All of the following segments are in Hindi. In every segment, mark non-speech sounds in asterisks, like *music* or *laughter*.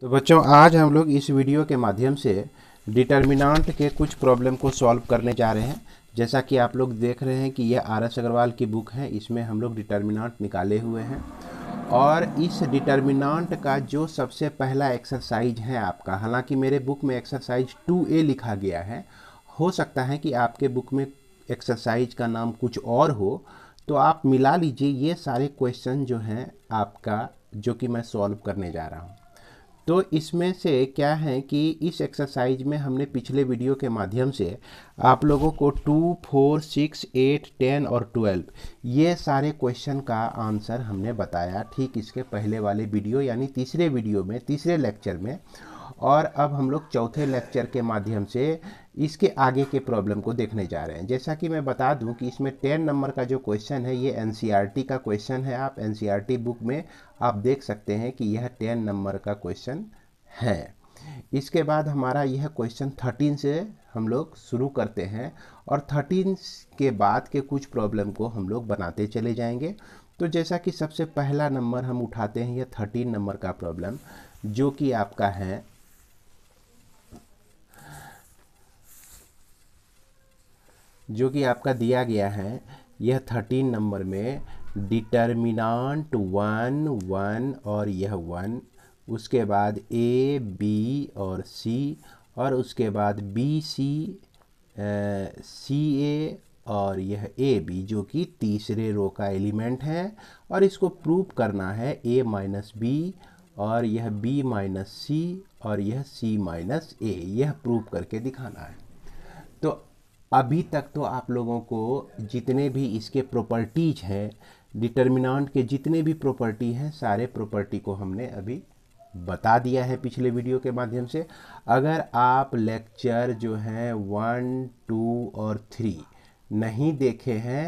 तो बच्चों आज हम लोग इस वीडियो के माध्यम से डिटर्मिनांट के कुछ प्रॉब्लम को सॉल्व करने जा रहे हैं जैसा कि आप लोग देख रहे हैं कि यह आर एस अग्रवाल की बुक है इसमें हम लोग डिटर्मिनांट निकाले हुए हैं और इस डिटर्मिनांट का जो सबसे पहला एक्सरसाइज है आपका हालांकि मेरे बुक में एक्सरसाइज टू ए लिखा गया है हो सकता है कि आपके बुक में एक्सरसाइज का नाम कुछ और हो तो आप मिला लीजिए ये सारे क्वेश्चन जो हैं आपका जो कि मैं सॉल्व करने जा रहा हूँ तो इसमें से क्या है कि इस एक्सरसाइज में हमने पिछले वीडियो के माध्यम से आप लोगों को two four six eight ten और ट्वेल्व ये सारे क्वेश्चन का आंसर हमने बताया ठीक इसके पहले वाले वीडियो यानी तीसरे वीडियो में तीसरे लेक्चर में और अब हम लोग चौथे लेक्चर के माध्यम से इसके आगे के प्रॉब्लम को देखने जा रहे हैं जैसा कि मैं बता दूं कि इसमें टेन नंबर का जो क्वेश्चन है ये एन e का क्वेश्चन है आप एन बुक e में आप देख सकते हैं कि यह टेन नंबर का क्वेश्चन है इसके बाद हमारा यह क्वेश्चन थर्टीन से हम लोग शुरू करते हैं और थर्टीन के बाद के कुछ प्रॉब्लम को हम लोग बनाते चले जाएंगे तो जैसा कि सबसे पहला नंबर हम उठाते हैं यह थर्टीन नंबर का प्रॉब्लम जो कि आपका है जो कि आपका दिया गया है यह थर्टीन नंबर में डिटर्मिनाट वन वन और यह वन उसके बाद ए बी और सी और उसके बाद बी सी सी ए और यह ए बी जो कि तीसरे रो का एलिमेंट है और इसको प्रूव करना है ए माइनस बी और यह बी माइनस सी और यह सी माइनस ए यह प्रूव करके दिखाना है तो अभी तक तो आप लोगों को जितने भी इसके प्रॉपर्टीज हैं डिटर्मिनाट के जितने भी प्रॉपर्टी हैं सारे प्रॉपर्टी को हमने अभी बता दिया है पिछले वीडियो के माध्यम से अगर आप लेक्चर जो हैं वन टू और थ्री नहीं देखे हैं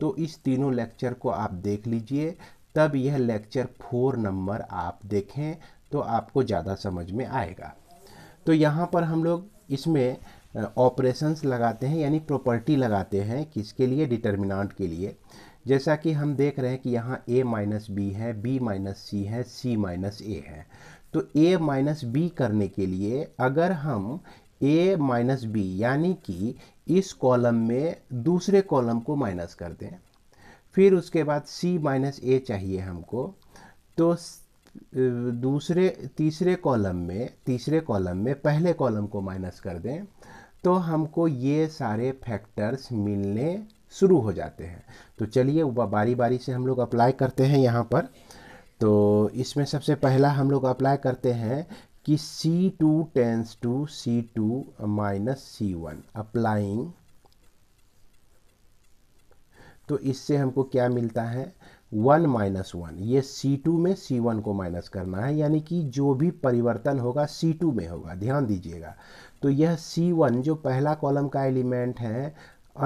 तो इस तीनों लेक्चर को आप देख लीजिए तब यह लेक्चर फोर नंबर आप देखें तो आपको ज़्यादा समझ में आएगा तो यहाँ पर हम लोग इसमें ऑपरेशंस लगाते हैं यानी प्रॉपर्टी लगाते हैं किसके लिए डिटर्मिनाट के लिए जैसा कि हम देख रहे हैं कि यहाँ ए माइनस बी है बी माइनस सी है सी माइनस ए है तो ए माइनस बी करने के लिए अगर हम ए माइनस बी यानी कि इस कॉलम में दूसरे कॉलम को माइनस कर दें फिर उसके बाद सी माइनस ए चाहिए हमको तो दूसरे तीसरे कॉलम में तीसरे कॉलम में पहले कॉलम को माइनस कर दें तो हमको ये सारे फैक्टर्स मिलने शुरू हो जाते हैं तो चलिए बारी बारी से हम लोग अप्लाई करते हैं यहाँ पर तो इसमें सबसे पहला हम लोग अप्लाई करते हैं कि C two tends to C two minus C one applying तो इससे हमको क्या मिलता है वन माइनस वन ये सी टू में सी वन को माइनस करना है यानी कि जो भी परिवर्तन होगा सी टू में होगा ध्यान दीजिएगा तो यह C1 जो पहला कॉलम का एलिमेंट है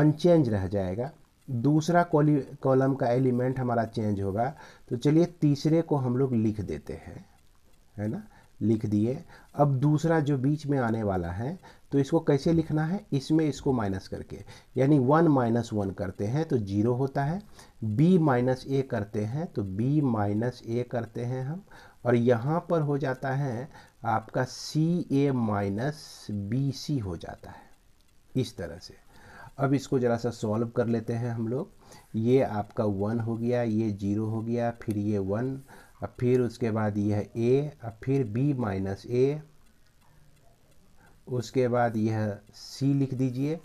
अनचेंज रह जाएगा दूसरा कॉलम का एलिमेंट हमारा चेंज होगा तो चलिए तीसरे को हम लोग लिख देते हैं है ना लिख दिए अब दूसरा जो बीच में आने वाला है तो इसको कैसे लिखना है इसमें इसको माइनस करके यानी वन माइनस वन करते हैं तो जीरो होता है बी माइनस ए करते हैं तो बी माइनस ए करते हैं हम और यहाँ पर हो जाता है आपका सी ए माइनस बी सी हो जाता है इस तरह से अब इसको ज़रा सा सॉल्व कर लेते हैं हम लोग ये आपका वन हो गया ये जीरो हो गया फिर ये वन अब फिर उसके बाद यह ए अब फिर बी माइनस ए उसके बाद यह सी लिख दीजिए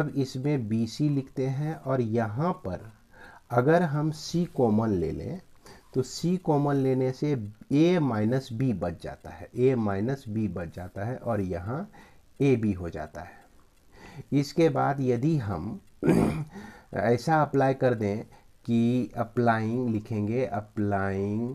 अब इसमें बी सी लिखते हैं और यहाँ पर अगर हम सी कॉमन ले लें तो c कॉमन लेने से a माइनस बी बच जाता है a माइनस बी बच जाता है और यहाँ ए बी हो जाता है इसके बाद यदि हम *clears throat* ऐसा अप्लाई कर दें कि अप्लाइंग लिखेंगे अप्लाइंग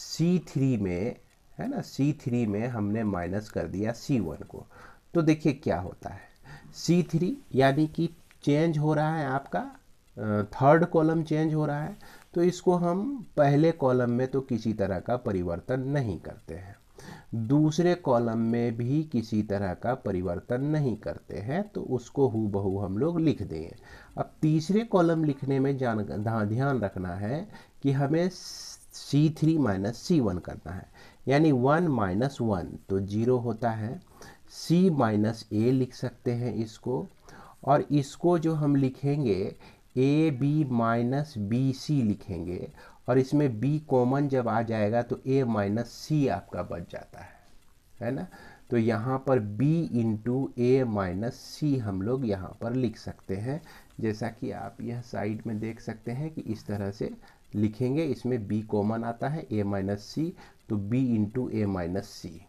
सी थ्री में है ना सी थ्री में हमने माइनस कर दिया सी वन को तो देखिए क्या होता है सी थ्री यानी कि चेंज हो रहा है आपका थर्ड कॉलम चेंज हो रहा है तो इसको हम पहले कॉलम में तो किसी तरह का परिवर्तन नहीं करते हैं दूसरे कॉलम में भी किसी तरह का परिवर्तन नहीं करते हैं तो उसको हु बहु हम लोग लिख देंगे अब तीसरे कॉलम लिखने में जान ध्यान रखना है कि हमें C three minus C one करना है यानी वन माइनस वन तो जीरो होता है सी माइनस ए लिख सकते हैं इसको और इसको जो हम लिखेंगे A B minus B C लिखेंगे और इसमें बी कॉमन जब आ जाएगा तो ए माइनस सी आपका बच जाता है है ना तो यहाँ पर b into A minus C हम लोग यहाँ पर लिख सकते हैं जैसा कि आप यह साइड में देख सकते हैं कि इस तरह से लिखेंगे इसमें b कॉमन आता है a माइनस सी तो b into A minus C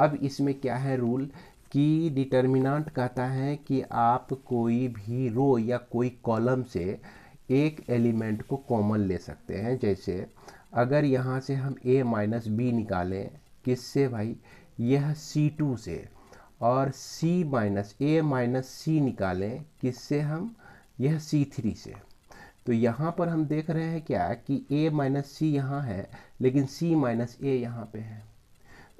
अब इसमें क्या है रूल कि डिटर्मिनाट कहता है कि आप कोई भी रो या कोई कॉलम से एक एलिमेंट को कॉमन ले सकते हैं जैसे अगर यहाँ से हम a माइनस बी निकालें किससे भाई यह c2 से और c माइनस ए माइनस सी निकालें किससे हम यह c3 से तो यहाँ पर हम देख रहे हैं क्या कि a माइनस सी यहाँ है लेकिन c माइनस ए यहाँ पर है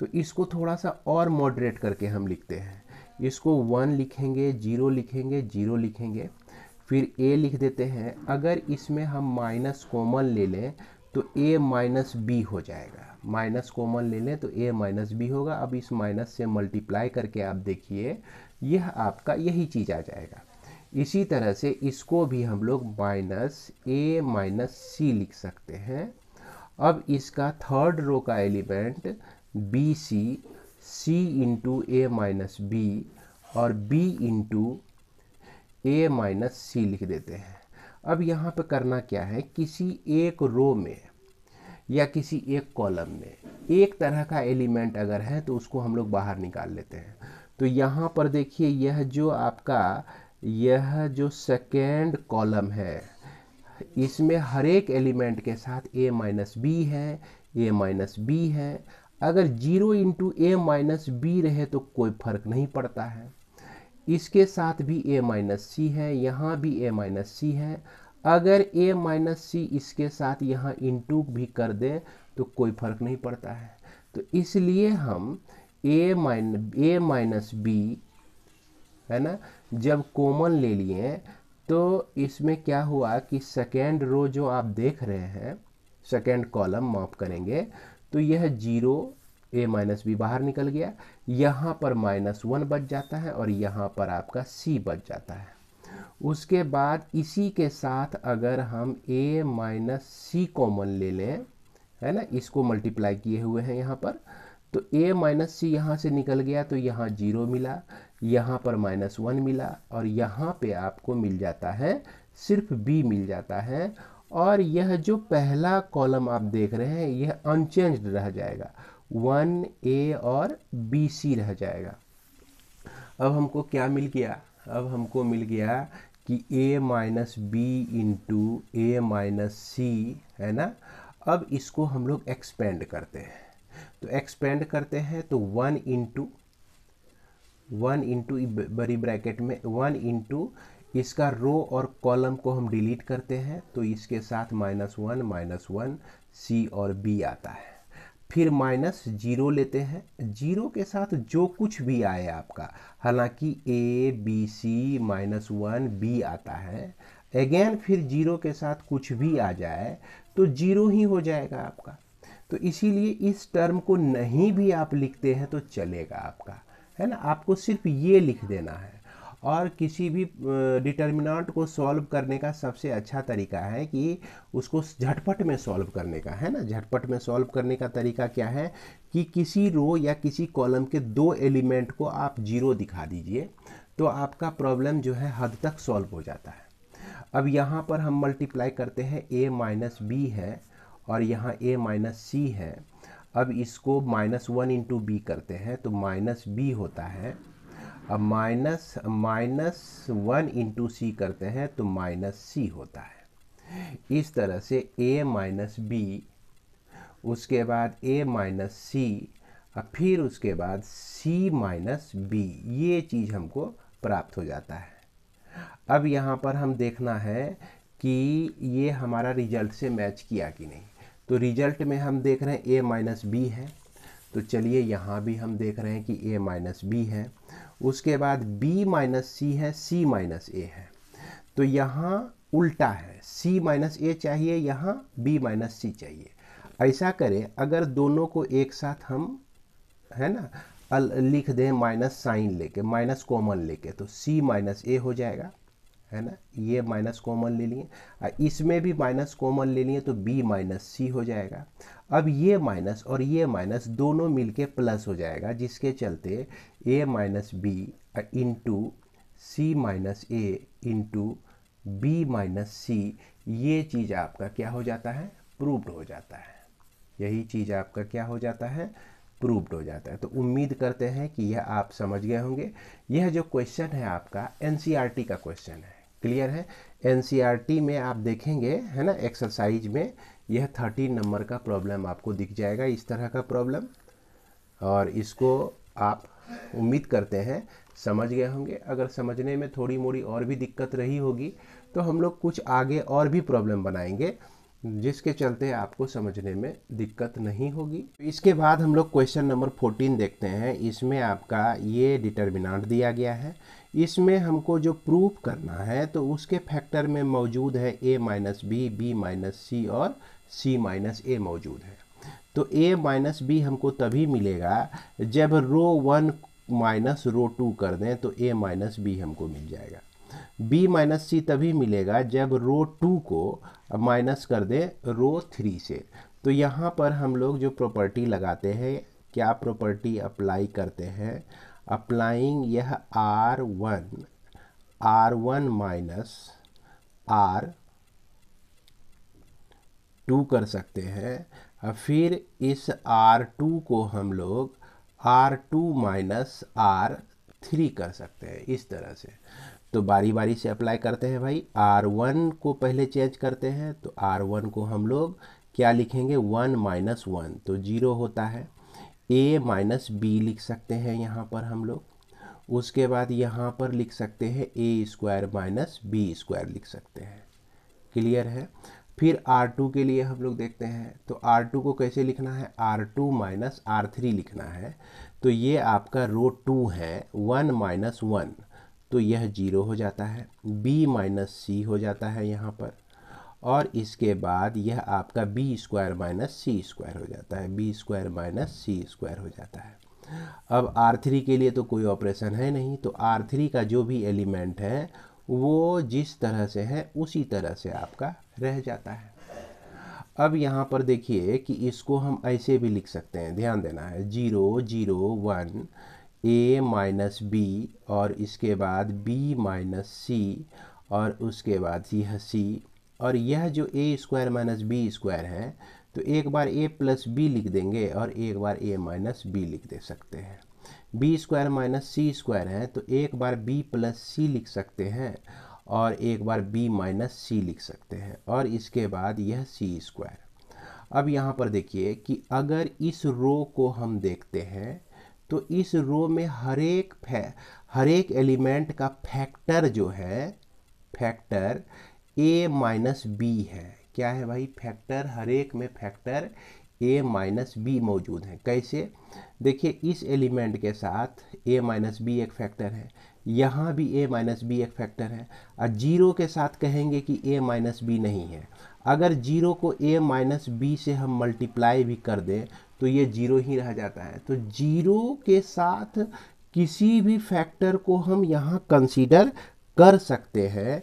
तो इसको थोड़ा सा और मॉडरेट करके हम लिखते हैं इसको वन लिखेंगे जीरो लिखेंगे जीरो लिखेंगे फिर ए लिख देते हैं अगर इसमें हम माइनस कॉमन ले लें तो ए माइनस बी हो जाएगा माइनस कॉमन ले लें तो ए माइनस बी होगा अब इस माइनस से मल्टीप्लाई करके आप देखिए यह आपका यही चीज़ आ जाएगा इसी तरह से इसको भी हम लोग माइनस ए माइनस सी लिख सकते हैं अब इसका थर्ड रो का element B C C into A minus B और B into A minus C लिख देते हैं अब यहाँ पे करना क्या है किसी एक रो में या किसी एक कॉलम में एक तरह का एलिमेंट अगर है तो उसको हम लोग बाहर निकाल लेते हैं तो यहाँ पर देखिए यह जो आपका यह जो सेकेंड कॉलम है इसमें हर एक एलिमेंट के साथ a माइनस बी है a माइनस बी है अगर zero into A minus B रहे तो कोई फर्क नहीं पड़ता है इसके साथ भी ए माइनस सी है यहाँ भी ए माइनस सी है अगर ए माइनस सी इसके साथ यहाँ इंटू भी कर दें तो कोई फर्क नहीं पड़ता है तो इसलिए हम A mine A minus B है ना जब कॉमन ले लिए तो इसमें क्या हुआ कि सेकेंड रो जो आप देख रहे हैं सेकेंड कॉलम माफ करेंगे तो यह जीरो ए माइनस बी बाहर निकल गया यहाँ पर माइनस वन बच जाता है और यहाँ पर आपका सी बच जाता है उसके बाद इसी के साथ अगर हम ए माइनस सी कॉमन ले लें है ना इसको मल्टीप्लाई किए हुए हैं यहाँ पर तो ए माइनस सी यहाँ से निकल गया तो यहाँ जीरो मिला यहाँ पर माइनस वन मिला और यहाँ पे आपको मिल जाता है सिर्फ बी मिल जाता है और यह जो पहला कॉलम आप देख रहे हैं यह अनचेंज्ड रह जाएगा वन ए और बी सी रह जाएगा अब हमको क्या मिल गया अब हमको मिल गया कि A minus B into A minus C है ना अब इसको हम लोग एक्सपेंड करते हैं तो एक्सपेंड करते हैं तो वन इंटू वन इंटू बड़ी ब्रैकेट में वन इंटू इसका रो और कॉलम को हम डिलीट करते हैं तो इसके साथ minus one minus one C और बी आता है फिर माइनस जीरो लेते हैं जीरो के साथ जो कुछ भी आए आपका हालांकि A B C minus one B आता है अगेन फिर जीरो के साथ कुछ भी आ जाए तो जीरो ही हो जाएगा आपका तो इसीलिए इस टर्म को नहीं भी आप लिखते हैं तो चलेगा आपका है ना आपको सिर्फ ये लिख देना है और किसी भी डिटर्मिनाट को सॉल्व करने का सबसे अच्छा तरीका है कि उसको झटपट में सॉल्व करने का है ना झटपट में सॉल्व करने का तरीका क्या है कि किसी रो या किसी कॉलम के दो एलिमेंट को आप जीरो दिखा दीजिए तो आपका प्रॉब्लम जो है हद तक सॉल्व हो जाता है अब यहाँ पर हम मल्टीप्लाई करते हैं ए माइनस बी है और यहाँ ए माइनस सी है अब इसको माइनस वन इंटू बी करते हैं तो माइनस बी होता है अब minus minus one into C करते हैं तो माइनस सी होता है इस तरह से ए माइनस बी उसके बाद ए माइनस सी और फिर उसके बाद सी माइनस बी ये चीज़ हमको प्राप्त हो जाता है अब यहाँ पर हम देखना है कि ये हमारा रिजल्ट से मैच किया कि नहीं तो रिजल्ट में हम देख रहे हैं ए माइनस बी है तो चलिए यहाँ भी हम देख रहे हैं कि ए माइनस बी है उसके बाद बी माइनस सी है सी माइनस ए है तो यहाँ उल्टा है सी माइनस ए चाहिए यहाँ बी माइनस सी चाहिए ऐसा करें अगर दोनों को एक साथ हम है ना लिख दें माइनस साइन लेके माइनस कॉमन लेके तो सी माइनस ए हो जाएगा है ना ये माइनस कॉमन ले लिए इसमें भी माइनस कॉमन ले लिए तो बी माइनस सी हो जाएगा अब ये माइनस और ये माइनस दोनों मिलके प्लस हो जाएगा जिसके चलते A minus B into C minus A into B minus C ये चीज़ आपका क्या हो जाता है प्रूव्ड हो जाता है यही चीज़ आपका क्या हो जाता है प्रूव्ड हो जाता है तो उम्मीद करते हैं कि यह आप समझ गए होंगे यह जो क्वेश्चन है आपका एन e का क्वेश्चन है क्लियर है एन e में आप देखेंगे है ना एक्सरसाइज में यह थर्टीन नंबर का प्रॉब्लम आपको दिख जाएगा इस तरह का प्रॉब्लम और इसको आप उम्मीद करते हैं समझ गए होंगे अगर समझने में थोड़ी मोड़ी और भी दिक्कत रही होगी तो हम लोग कुछ आगे और भी प्रॉब्लम बनाएंगे जिसके चलते आपको समझने में दिक्कत नहीं होगी इसके बाद हम लोग क्वेश्चन नंबर 14 देखते हैं इसमें आपका ये डिटर्मिनाट दिया गया है इसमें हमको जो प्रूफ करना है तो उसके फैक्टर में मौजूद है A minus B B minus सी और सी माइनस ए मौजूद है तो ए माइनस बी हमको तभी मिलेगा जब row one minus row two कर दें तो ए माइनस बी हमको मिल जाएगा बी माइनस सी तभी मिलेगा जब रो टू को माइनस कर दें रो थ्री से तो यहाँ पर हम लोग जो प्रॉपर्टी लगाते हैं क्या प्रॉपर्टी अप्लाई करते हैं अप्लाइंग यह R one R one minus R two कर सकते हैं और फिर इस आर टू को हम लोग R two minus R three कर सकते हैं इस तरह से तो बारी बारी से अप्लाई करते हैं भाई आर वन को पहले चेंज करते हैं तो आर वन को हम लोग क्या लिखेंगे वन माइनस वन तो जीरो होता है ए माइनस बी लिख सकते हैं यहाँ पर हम लोग उसके बाद यहाँ पर लिख सकते हैं A square minus B square लिख सकते हैं क्लियर है फिर आर टू के लिए हम लोग देखते हैं तो आर टू को कैसे लिखना है R two minus R three लिखना है तो ये आपका रो टू है वन माइनस वन तो यह जीरो हो जाता है बी माइनस सी हो जाता है यहाँ पर और इसके बाद यह आपका B square minus C square हो जाता है B square minus C square हो जाता है अब आर थ्री के लिए तो कोई ऑपरेशन है नहीं तो आर थ्री का जो भी एलिमेंट है वो जिस तरह से है उसी तरह से आपका रह जाता है अब यहाँ पर देखिए कि इसको हम ऐसे भी लिख सकते हैं ध्यान देना है zero zero one A minus B और इसके बाद बी माइनस सी और उसके बाद यह सी और यह जो A square minus B square है तो एक बार ए प्लस बी लिख देंगे और एक बार ए माइनस बी लिख दे सकते हैं B square minus C square है तो एक बार बी प्लस सी लिख सकते हैं और एक बार बी माइनस सी लिख सकते हैं और इसके बाद यह सी स्क्वायर अब यहाँ पर देखिए कि अगर इस रो को हम देखते हैं तो इस रो में हरेक हरेक एलिमेंट का फैक्टर जो है फैक्टर ए माइनस बी है क्या है भाई फैक्टर हर एक में फैक्टर ए माइनस बी मौजूद है कैसे देखिए इस एलिमेंट के साथ ए माइनस बी एक फैक्टर है यहाँ भी ए माइनस बी एक फैक्टर है और जीरो के साथ कहेंगे कि ए माइनस बी नहीं है अगर जीरो को ए माइनस बी से हम मल्टीप्लाई भी कर दें तो ये जीरो ही रह जाता है तो जीरो के साथ किसी भी फैक्टर को हम यहाँ कंसीडर कर सकते हैं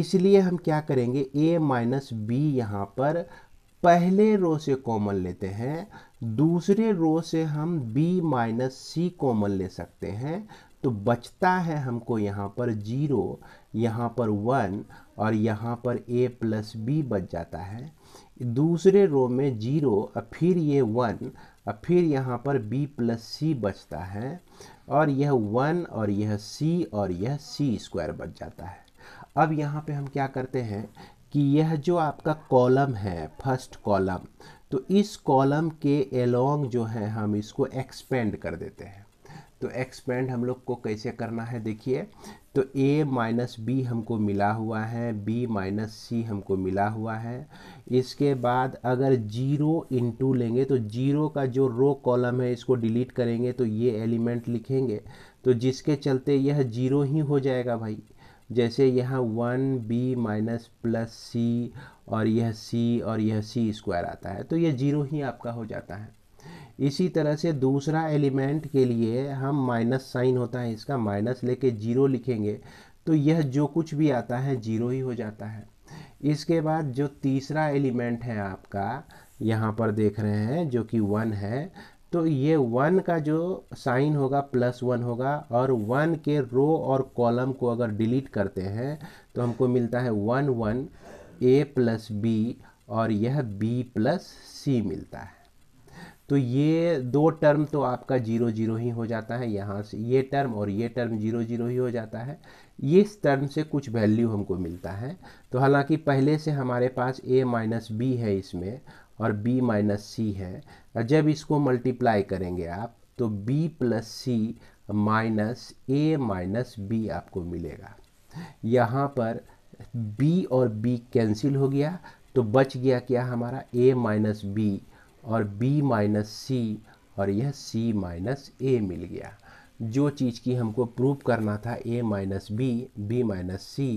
इसलिए हम क्या करेंगे ए माइनस बी यहाँ पर पहले रो से कॉमन लेते हैं दूसरे रो से हम b माइनस सी कॉमन ले सकते हैं तो बचता है हमको यहाँ पर जीरो यहाँ पर वन और यहाँ पर a प्लस बी बच जाता है दूसरे रो में जीरो और फिर ये वन और फिर यहाँ पर b प्लस सी बचता है और यह वन और यह c और यह c स्क्वायर बच जाता है अब यहाँ पे हम क्या करते हैं कि यह जो आपका कॉलम है फर्स्ट कॉलम तो इस कॉलम के एलोंग जो है हम इसको एक्सपेंड कर देते हैं तो एक्सपेंड हम लोग को कैसे करना है देखिए तो a माइनस बी हमको मिला हुआ है b माइनस सी हमको मिला हुआ है इसके बाद अगर जीरो इंटू लेंगे तो जीरो का जो रो कॉलम है इसको डिलीट करेंगे तो ये एलिमेंट लिखेंगे तो जिसके चलते यह जीरो ही हो जाएगा भाई जैसे यहाँ one B minus plus C और यह सी और यह सी स्क्वायर आता है तो यह जीरो ही आपका हो जाता है इसी तरह से दूसरा एलिमेंट के लिए हम माइनस साइन होता है इसका माइनस लेके जीरो लिखेंगे तो यह जो कुछ भी आता है जीरो ही हो जाता है इसके बाद जो तीसरा एलिमेंट है आपका यहाँ पर देख रहे हैं जो कि वन है तो ये वन का जो साइन होगा प्लस वन होगा और वन के रो और कॉलम को अगर डिलीट करते हैं तो हमको मिलता है one one A plus B और यह बी प्लस सी मिलता है तो ये दो टर्म तो आपका जीरो जीरो ही हो जाता है यहाँ से ये टर्म और ये टर्म जीरो जीरो ही हो जाता है ये इस टर्म से कुछ वैल्यू हमको मिलता है तो हालांकि पहले से हमारे पास a माइनस बी है इसमें और b माइनस सी है जब इसको मल्टीप्लाई करेंगे आप तो b प्लस सी माइनस ए माइनस बी आपको मिलेगा यहाँ पर b और b कैंसिल हो गया तो बच गया क्या हमारा a माइनस बी और b माइनस सी और यह c माइनस ए मिल गया जो चीज़ की हमको प्रूव करना था a minus B B minus सी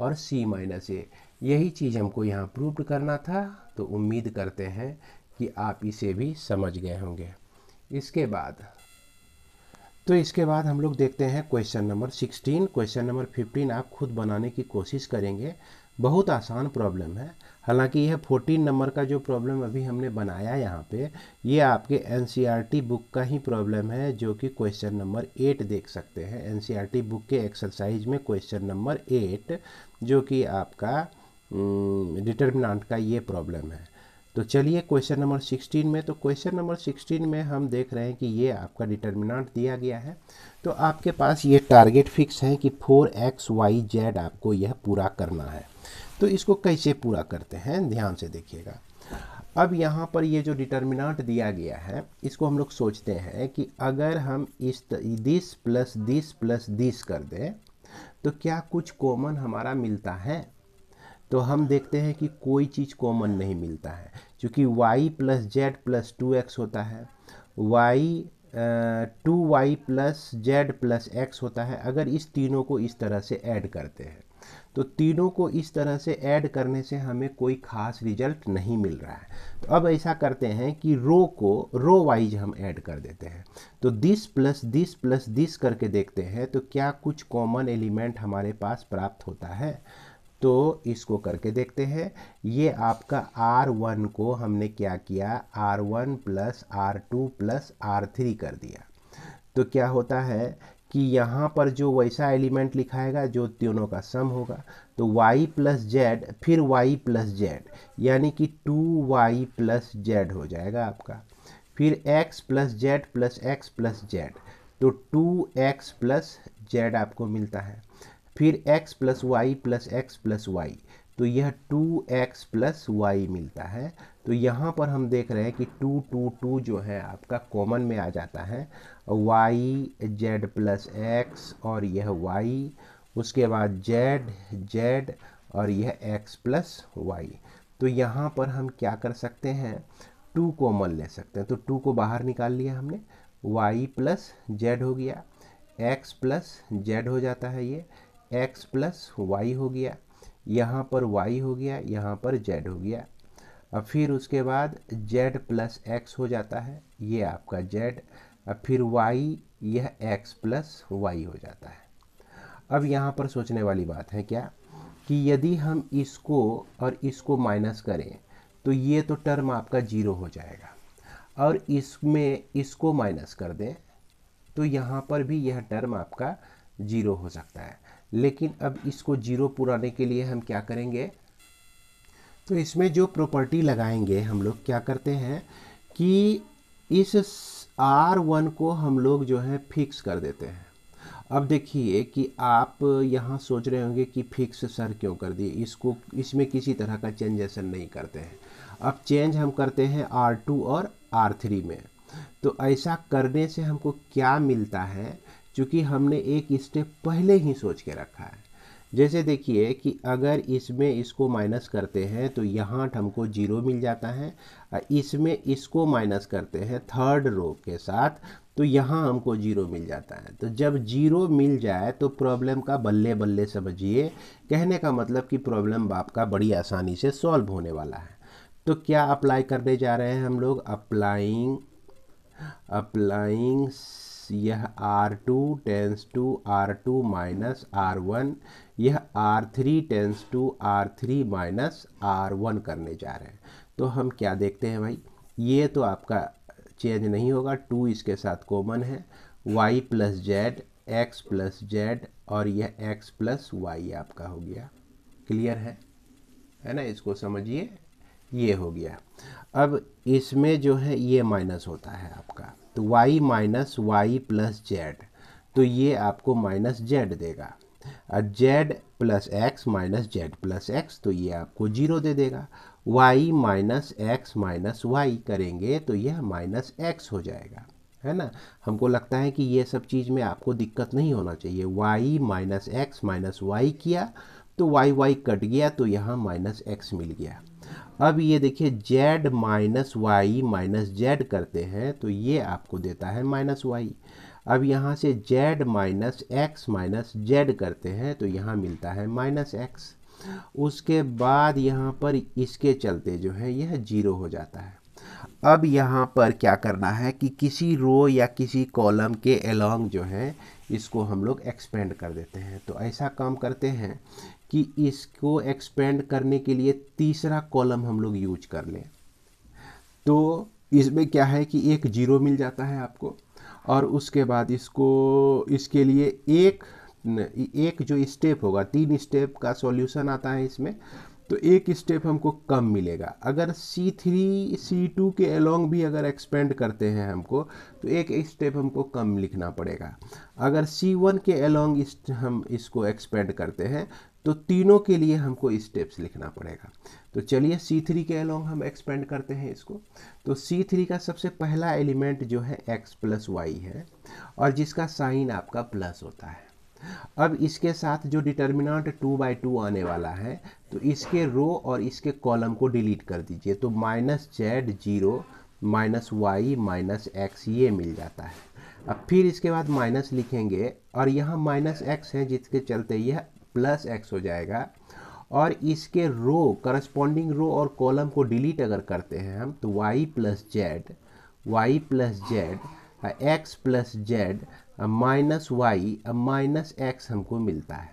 और c माइनस ए यही चीज़ हमको यहाँ प्रूव करना था तो उम्मीद करते हैं कि आप इसे भी समझ गए होंगे इसके बाद तो इसके बाद हम लोग देखते हैं question number sixteen question number fifteen आप खुद बनाने की कोशिश करेंगे बहुत आसान प्रॉब्लम है हालांकि यह फोर्टीन नंबर का जो प्रॉब्लम अभी हमने बनाया यहाँ पे ये आपके एन बुक e का ही प्रॉब्लम है जो कि क्वेश्चन नंबर एट देख सकते हैं एन बुक e के एक्सरसाइज में क्वेश्चन नंबर एट जो कि आपका डिटर्मिनाट हम्म, का ये प्रॉब्लम है तो चलिए क्वेश्चन नंबर सिक्सटीन में तो क्वेश्चन नंबर सिक्सटीन में हम देख रहे हैं कि ये आपका डिटर्मिनाट दिया गया है तो आपके पास ये टारगेट फिक्स है कि फोर एक्स वाई जेड आपको यह पूरा करना है तो इसको कैसे पूरा करते हैं ध्यान से देखिएगा अब यहाँ पर ये जो डिटर्मिनाट दिया गया है इसको हम लोग सोचते हैं कि अगर हम इस this plus this plus this कर दें तो क्या कुछ कॉमन हमारा मिलता है तो हम देखते हैं कि कोई चीज़ कॉमन नहीं मिलता है क्योंकि y plus Z plus two X होता है y two Y plus Z plus X होता है अगर इस तीनों को इस तरह से ऐड करते हैं तो तीनों को इस तरह से ऐड करने से हमें कोई खास रिजल्ट नहीं मिल रहा है तो अब ऐसा करते हैं कि रो को रो वाइज हम ऐड कर देते हैं तो this plus this plus this करके देखते हैं तो क्या कुछ कॉमन एलिमेंट हमारे पास प्राप्त होता है तो इसको करके देखते हैं ये आपका R1 को हमने क्या किया R1 plus R two plus R three कर दिया तो क्या होता है कि यहाँ पर जो वैसा एलिमेंट लिखाएगा जो तीनों का सम होगा तो y प्लस जेड फिर y प्लस जेड यानी कि 2y प्लस जेड हो जाएगा आपका फिर x plus Z plus X plus Z तो 2x एक्स प्लस जेड आपको मिलता है फिर x plus Y plus X plus Y तो यह 2x प्लस वाई मिलता है तो यहाँ पर हम देख रहे हैं कि टू टू टू जो है आपका कॉमन में आ जाता है y z प्लस एक्स और यह y उसके बाद z z और यह x प्लस वाई तो यहाँ पर हम क्या कर सकते हैं टू कॉमन ले सकते हैं तो टू को बाहर निकाल लिया हमने y प्लस जेड हो गया x प्लस जेड हो जाता है ये एक्स प्लस वाई हो गया यहाँ पर वाई हो गया यहाँ पर जेड हो गया और फिर उसके बाद जेड प्लस एक्स हो जाता है ये आपका जेड और फिर वाई यह एक्स प्लस वाई हो जाता है अब यहाँ पर सोचने वाली बात है क्या कि यदि हम इसको और इसको माइनस करें तो ये तो टर्म आपका जीरो हो जाएगा और इसमें इसको माइनस कर दें तो यहाँ पर भी यह टर्म आपका जीरो हो सकता है लेकिन अब इसको जीरो पुराने के लिए हम क्या करेंगे तो इसमें जो प्रॉपर्टी लगाएंगे हम लोग क्या करते हैं कि इस आर वन को हम लोग जो है फिक्स कर देते हैं अब देखिए कि आप यहाँ सोच रहे होंगे कि फिक्स सर क्यों कर दिए इसको इसमें किसी तरह का चेंजेसन नहीं करते हैं अब चेंज हम करते हैं आर टू और आर थ्री में तो ऐसा करने से हमको क्या मिलता है चूँकि हमने एक स्टेप पहले ही सोच के रखा है जैसे देखिए कि अगर इसमें इसको माइनस करते हैं तो यहाँ हमको जीरो मिल जाता है इसमें इसको माइनस करते हैं थर्ड रो के साथ तो यहाँ हमको जीरो मिल जाता है तो जब जीरो मिल जाए तो प्रॉब्लम का बल्ले बल्ले समझिए कहने का मतलब कि प्रॉब्लम बाप का बड़ी आसानी से सॉल्व होने वाला है तो क्या अप्लाई करने जा रहे हैं हम लोग अप्लाइंग अप्लाइंग यह R two tends to R two minus R one यह R three tends to R three minus R one करने जा रहे हैं तो हम क्या देखते हैं भाई ये तो आपका चेंज नहीं होगा टू इसके साथ कॉमन है Y plus Z X plus Z और यह एक्स प्लस वाई आपका हो गया क्लियर है है ना इसको समझिए ये हो गया अब इसमें जो है ये माइनस होता है आपका तो Y minus Y plus Z तो ये आपको माइनस जेड देगा और Z plus X minus Z plus X तो ये आपको जीरो दे देगा Y minus X minus Y करेंगे तो यह माइनस एक्स हो जाएगा है ना हमको लगता है कि ये सब चीज़ में आपको दिक्कत नहीं होना चाहिए Y minus X minus Y किया तो वाई वाई कट गया तो यहाँ माइनस एक्स मिल गया अब ये देखिए Z minus Y minus Z करते हैं तो ये आपको देता है माइनस वाई अब यहाँ से Z minus X minus Z करते हैं तो यहाँ मिलता है माइनस एक्स उसके बाद यहाँ पर इसके चलते जो है यह जीरो हो जाता है अब यहाँ पर क्या करना है कि किसी रो या किसी कॉलम के अलॉन्ग जो है इसको हम लोग एक्सपेंड कर देते हैं तो ऐसा काम करते हैं कि इसको एक्सपेंड करने के लिए तीसरा कॉलम हम लोग यूज कर लें तो इसमें क्या है कि एक जीरो मिल जाता है आपको और उसके बाद इसको इसके लिए एक एक जो स्टेप होगा तीन स्टेप का सॉल्यूशन आता है इसमें तो एक स्टेप हमको कम मिलेगा अगर C3 C2 के अलोंग भी अगर एक्सपेंड करते हैं हमको तो एक स्टेप हमको कम लिखना पड़ेगा अगर C1 के अलोंग हम इसको एक्सपेंड करते हैं तो तीनों के लिए हमको स्टेप्स लिखना पड़ेगा तो चलिए सी थ्री के अलॉन्ग हम एक्सपेंड करते हैं इसको तो सी थ्री का सबसे पहला एलिमेंट जो है एक्स प्लस वाई है और जिसका साइन आपका प्लस होता है अब इसके साथ जो डिटर्मिनाट टू बाई टू आने वाला है तो इसके रो और इसके कॉलम को डिलीट कर दीजिए तो minus Z zero minus Y minus X ये मिल जाता है अब फिर इसके बाद माइनस लिखेंगे और यहाँ माइनस एक्स है जिसके चलते यह प्लस एक्स हो जाएगा और इसके रो करस्पॉन्डिंग रो और कॉलम को डिलीट अगर करते हैं हम तो Y plus Z Y plus Z X plus Z minus Y minus X हमको मिलता है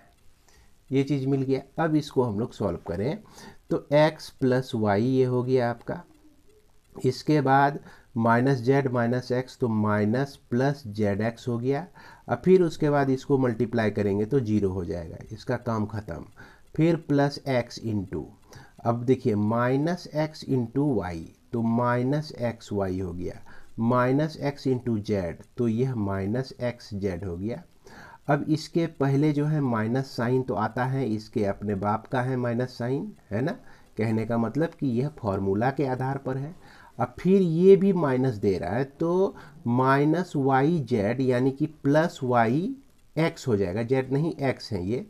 ये चीज़ मिल गया अब इसको हम लोग सॉल्व करें तो x प्लस वाई ये हो गया आपका इसके बाद माइनस जेड माइनस एक्स तो माइनस प्लस जेड एक्स हो गया अब फिर उसके बाद इसको मल्टीप्लाई करेंगे तो जीरो हो जाएगा इसका काम ख़त्म फिर प्लस एक्स इंटू अब देखिए माइनस एक्स इंटू वाई तो माइनस एक्स वाई हो गया माइनस एक्स इंटू जेड तो यह माइनस एक्स जेड हो गया अब इसके पहले जो है माइनस साइन तो आता है इसके अपने बाप का है माइनस साइन है ना कहने का मतलब कि यह फॉर्मूला के आधार पर है अब फिर ये भी माइनस दे रहा है तो माइनस वाई जेड यानी कि प्लस वाई एक्स हो जाएगा जेड नहीं एक्स है ये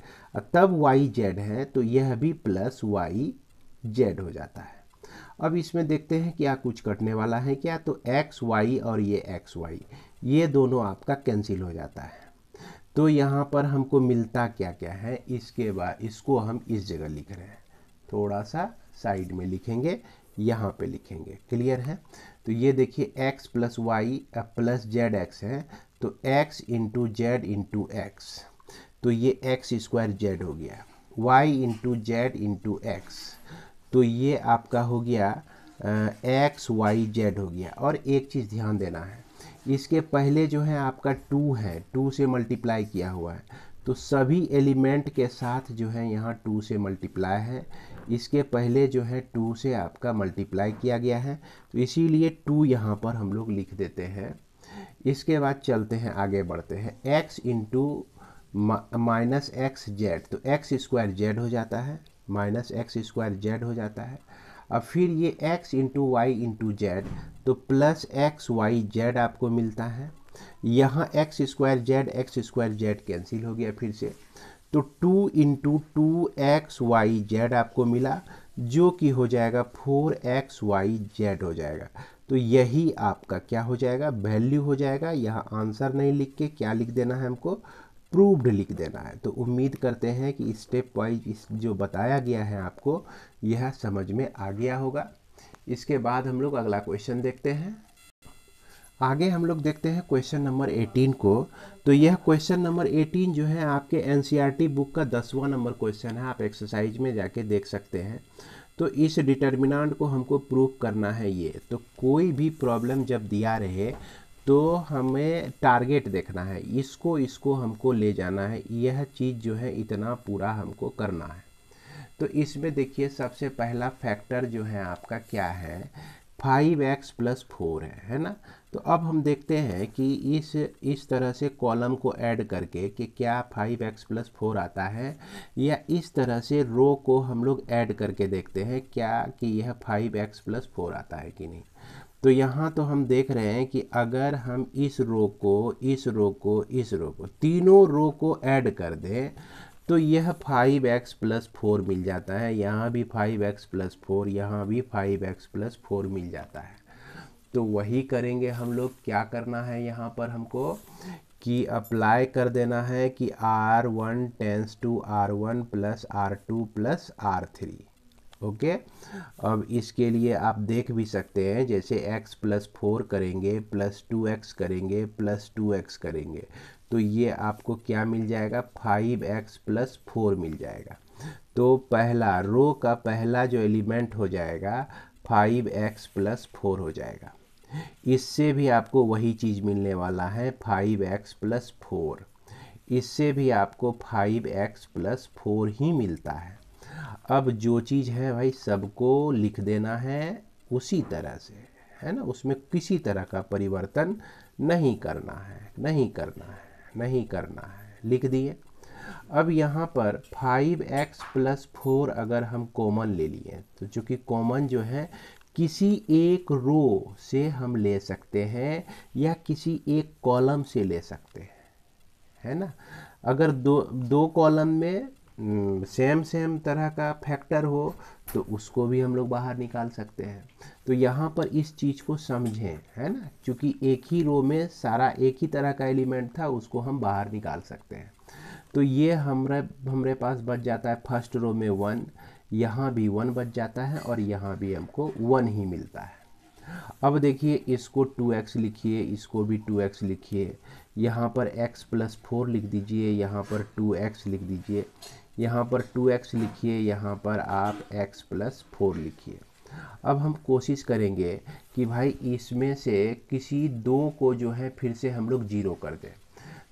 तब वाई जेड है तो यह भी प्लस वाई जेड हो जाता है अब इसमें देखते हैं क्या कुछ कटने वाला है क्या तो एक्स वाई और ये एक्स वाई ये दोनों आपका कैंसिल हो जाता है तो यहाँ पर हमको मिलता क्या क्या है इसके बाद इसको हम इस जगह लिख रहे हैं थोड़ा सा साइड में लिखेंगे यहाँ पे लिखेंगे क्लियर है तो ये देखिए x plus Y plus Z X है तो x into Z into X तो ये एक्स स्क्वायर जेड हो गया y into Z into X तो ये आपका हो गया एक्स वाई जेड हो गया और एक चीज़ ध्यान देना है इसके पहले जो है आपका टू है टू से मल्टीप्लाई किया हुआ है तो सभी एलिमेंट के साथ जो है यहाँ टू से मल्टीप्लाई है इसके पहले जो है टू से आपका मल्टीप्लाई किया गया है तो इसीलिए टू यहाँ पर हम लोग लिख देते हैं इसके बाद चलते हैं आगे बढ़ते हैं X into minus X Z तो एक्स स्क्वायर जेड हो जाता है माइनस एक्स स्क्वायर जेड हो जाता है अब फिर ये x into Y into Z तो प्लस एक्स वाई जेड आपको मिलता है यहाँ X square Z X square Z cancel हो गया फिर से तो two into two X Y Z आपको मिला जो कि हो जाएगा फोर एक्स वाई जेड हो जाएगा तो यही आपका क्या हो जाएगा वैल्यू हो जाएगा यहाँ आंसर नहीं लिख के क्या लिख देना है हमको प्रूव्ड लिख देना है तो उम्मीद करते हैं कि स्टेप वाइज इस जो बताया गया है आपको यह समझ में आ गया होगा इसके बाद हम लोग अगला क्वेश्चन देखते हैं आगे हम लोग देखते हैं क्वेश्चन नंबर 18 को तो यह क्वेश्चन नंबर 18 जो है आपके एन बुक e का दसवां नंबर क्वेश्चन है आप एक्सरसाइज में जाके देख सकते हैं तो इस डिटर्मिनाट को हमको प्रूव करना है ये तो कोई भी प्रॉब्लम जब दिया रहे तो हमें टारगेट देखना है इसको इसको हमको ले जाना है यह चीज़ जो है इतना पूरा हमको करना है तो इसमें देखिए सबसे पहला फैक्टर जो है आपका क्या है फाइव एक्स प्लस फोर है है ना तो अब हम देखते हैं कि इस इस तरह से कॉलम को ऐड करके कि क्या फाइव एक्स प्लस फोर आता है या इस तरह से रो को हम लोग ऐड करके देखते हैं क्या कि यह फाइव एक्स प्लस फोर आता है कि नहीं तो यहाँ तो हम देख रहे हैं कि अगर हम इस रो को इस रो को इस रो को तीनों रो को ऐड कर दें तो यह फाइव एक्स प्लस फोर मिल जाता है यहाँ भी फाइव एक्स प्लस फोर यहाँ भी फाइव एक्स प्लस फोर मिल जाता है तो वही करेंगे हम लोग क्या करना है यहाँ पर हमको कि अप्लाई कर देना है कि R one tends to R one plus R two plus R three okay अब इसके लिए आप देख भी सकते हैं जैसे x प्लस फोर करेंगे प्लस टू एक्स करेंगे प्लस टू एक्स करेंगे तो ये आपको क्या मिल जाएगा फाइव एक्स प्लस फोर मिल जाएगा तो पहला रो का पहला जो एलिमेंट हो जाएगा फाइव एक्स प्लस फोर हो जाएगा इससे भी आपको वही चीज़ मिलने वाला है फाइव एक्स प्लस फोर इससे भी आपको फाइव एक्स प्लस फोर ही मिलता है अब जो चीज़ है भाई सबको लिख देना है उसी तरह से है ना उसमें किसी तरह का परिवर्तन नहीं करना है नहीं करना है नहीं करना है लिख दिए अब यहाँ पर फाइव एक्स प्लस फोर अगर हम कॉमन ले लिए तो चूँकि कॉमन जो है किसी एक रो से हम ले सकते हैं या किसी एक कॉलम से ले सकते हैं है ना अगर दो दो कॉलम में हम्म, सेम सेम तरह का फैक्टर हो तो उसको भी हम लोग बाहर निकाल सकते हैं तो यहाँ पर इस चीज़ को समझें है ना क्योंकि एक ही रो में सारा एक ही तरह का एलिमेंट था उसको हम बाहर निकाल सकते हैं तो ये हमरे हमारे पास बच जाता है फर्स्ट रो में वन यहाँ भी वन बच जाता है और यहाँ भी हमको वन ही मिलता है अब देखिए इसको टू एक्स लिखिए इसको भी टू एक्स लिखिए यहाँ पर x प्लस फोर लिख दीजिए यहाँ पर टू एक्स लिख दीजिए यहाँ पर टू एक्स लिखिए यहाँ पर आप x प्लस फोर लिखिए अब हम कोशिश करेंगे कि भाई इसमें से किसी दो को जो है फिर से हम लोग जीरो कर दें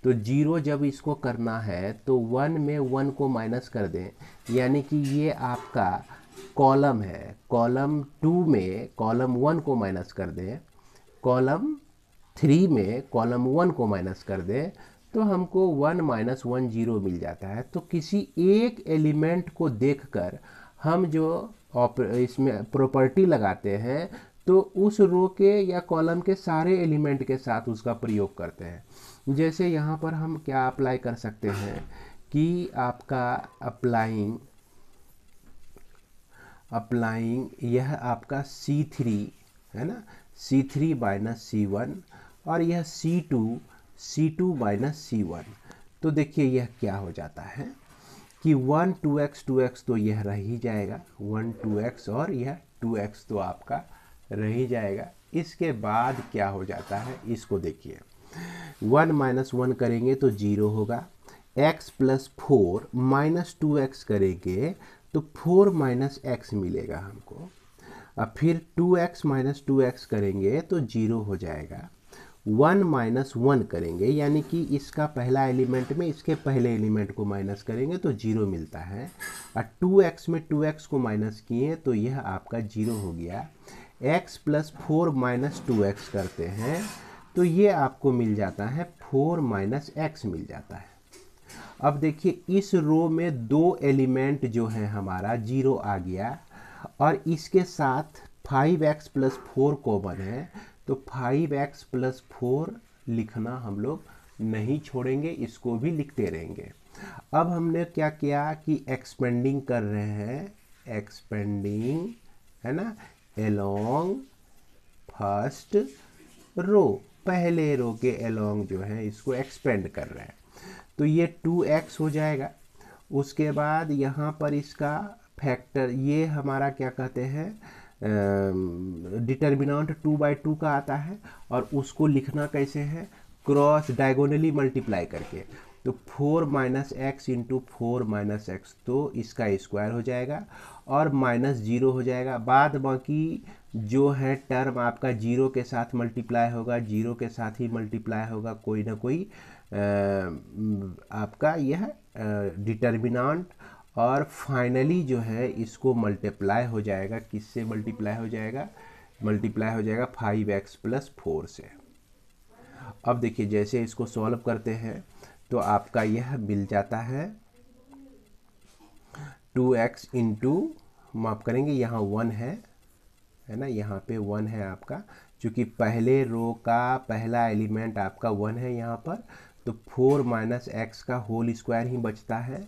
तो जीरो जब इसको करना है तो वन में वन को माइनस कर दें यानी कि ये आपका कॉलम है कॉलम टू में कॉलम वन को माइनस कर दें कॉलम थ्री में कॉलम वन को माइनस कर दें तो हमको वन माइनस वन जीरो मिल जाता है तो किसी एक एलिमेंट को देखकर हम जो इसमें प्रॉपर्टी लगाते हैं तो उस रो के या कॉलम के सारे एलिमेंट के साथ उसका प्रयोग करते हैं जैसे यहाँ पर हम क्या अप्लाई कर सकते हैं कि आपका अप्लाइंग अप्लाइंग यह आपका सी थ्री है ना C three minus C one और यह C two C two minus C one तो देखिए यह क्या हो जाता है कि one two X two X तो यह रह ही जाएगा वन टू एक्स और यह टू एक्स तो आपका रह ही जाएगा इसके बाद क्या हो जाता है इसको देखिए वन माइनस वन करेंगे तो जीरो होगा X plus four minus two X करेंगे तो फोर माइनस एक्स मिलेगा हमको अब फिर two X minus two X करेंगे तो जीरो हो जाएगा वन माइनस वन करेंगे यानी कि इसका पहला एलिमेंट में इसके पहले एलिमेंट को माइनस करेंगे तो जीरो मिलता है और टू एक्स में टू एक्स को माइनस किए तो यह आपका जीरो हो गया X plus four minus two X करते हैं तो ये आपको मिल जाता है फोर माइनस एक्स मिल जाता है अब देखिए इस रो में दो एलिमेंट जो है हमारा जीरो आ गया और इसके साथ five X plus four common है तो फाइव एक्स प्लस फोर लिखना हम लोग नहीं छोड़ेंगे इसको भी लिखते रहेंगे अब हमने क्या किया कि एक्सपेंडिंग कर रहे हैं एक्सपेंडिंग है ना एलोंग फर्स्ट रो पहले रो के अलोंग जो है इसको एक्सपेंड कर रहे हैं तो ये टू एक्स हो जाएगा उसके बाद यहाँ पर इसका फैक्टर ये हमारा क्या कहते हैं डिटर्मिनाट टू बाई टू का आता है और उसको लिखना कैसे है क्रॉस डायगोनली मल्टीप्लाई करके तो four minus X into four minus X तो इसका स्क्वायर हो जाएगा और माइनस जीरो हो जाएगा बाद बाकी जो है टर्म आपका जीरो के साथ मल्टीप्लाई होगा जीरो के साथ ही मल्टीप्लाई होगा कोई ना कोई आ, आपका यह डिटर्मिनाट और फाइनली जो है इसको मल्टीप्लाई हो जाएगा किससे मल्टीप्लाई हो जाएगा मल्टीप्लाई हो जाएगा फाइव एक्स प्लस फोर से अब देखिए जैसे इसको सॉल्व करते हैं तो आपका यह मिल जाता है टू एक्स इंटू माफ़ करेंगे यहाँ वन है है ना यहाँ पे वन है आपका चूँकि पहले रो का पहला एलिमेंट आपका वन है यहाँ पर तो फोर माइनस एक्स का होल स्क्वायर ही बचता है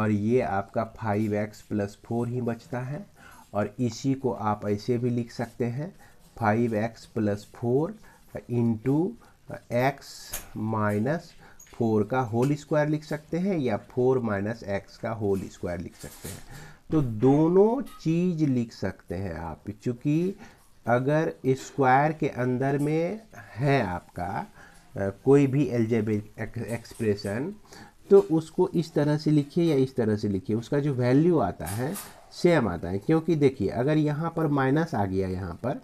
और ये आपका फाइव एक्स प्लस फोर ही बचता है और इसी को आप ऐसे भी लिख सकते हैं five X plus four into X minus four का होल स्क्वायर लिख सकते हैं या फोर माइनस एक्स का होल स्क्वायर लिख सकते हैं तो दोनों चीज़ लिख सकते हैं आप चूँकि अगर स्क्वायर के अंदर में है आपका कोई भी एल्जेब्रिक एक्सप्रेशन तो उसको इस तरह से लिखिए या इस तरह से लिखिए उसका जो वैल्यू आता है सेम आता है क्योंकि देखिए अगर यहाँ पर माइनस आ गया यहाँ पर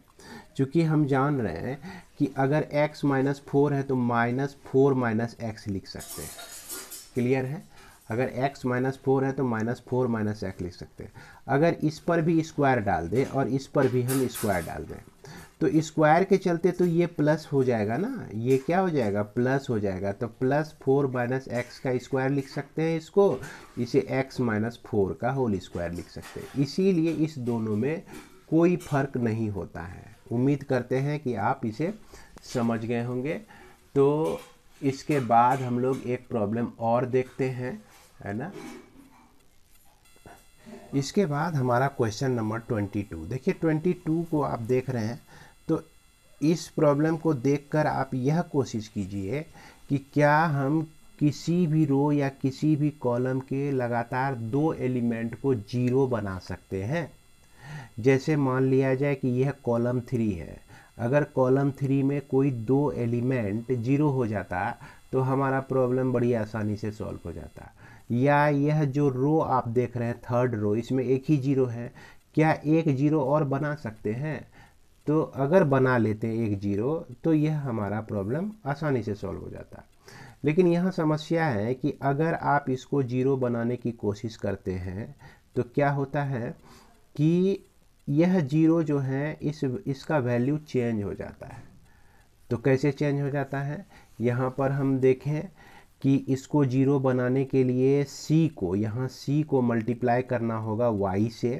चूँकि हम जान रहे हैं कि अगर x माइनस फोर है तो माइनस फोर माइनस एक्स लिख सकते हैं क्लियर है अगर x माइनस फोर है तो माइनस फोर माइनस एक्स लिख सकते हैं अगर इस पर भी स्क्वायर डाल दें और इस पर भी हम स्क्वायर डाल दें तो स्क्वायर के चलते तो ये प्लस हो जाएगा ना ये क्या हो जाएगा प्लस हो जाएगा तो प्लस फोर माइनस एक्स का स्क्वायर लिख सकते हैं इसको इसे एक्स माइनस फोर का होल स्क्वायर लिख सकते हैं इसीलिए इस दोनों में कोई फर्क नहीं होता है उम्मीद करते हैं कि आप इसे समझ गए होंगे तो इसके बाद हम लोग एक प्रॉब्लम और देखते हैं है ना इसके बाद हमारा क्वेश्चन नंबर ट्वेंटी टू देखिए ट्वेंटी टू को आप देख रहे हैं तो इस प्रॉब्लम को देखकर आप यह कोशिश कीजिए कि क्या हम किसी भी रो या किसी भी कॉलम के लगातार दो एलिमेंट को जीरो बना सकते हैं जैसे मान लिया जाए कि यह कॉलम थ्री है अगर कॉलम थ्री में कोई दो एलिमेंट जीरो हो जाता तो हमारा प्रॉब्लम बड़ी आसानी से सॉल्व हो जाता या यह जो रो आप देख रहे हैं थर्ड रो इसमें एक ही जीरो है क्या एक जीरो और बना सकते हैं तो अगर बना लेते हैं एक जीरो तो यह हमारा प्रॉब्लम आसानी से सॉल्व हो जाता लेकिन यहाँ समस्या है कि अगर आप इसको जीरो बनाने की कोशिश करते हैं तो क्या होता है कि यह जीरो जो है इस इसका वैल्यू चेंज हो जाता है तो कैसे चेंज हो जाता है यहाँ पर हम देखें कि इसको जीरो बनाने के लिए सी को यहाँ सी को मल्टीप्लाई करना होगा वाई से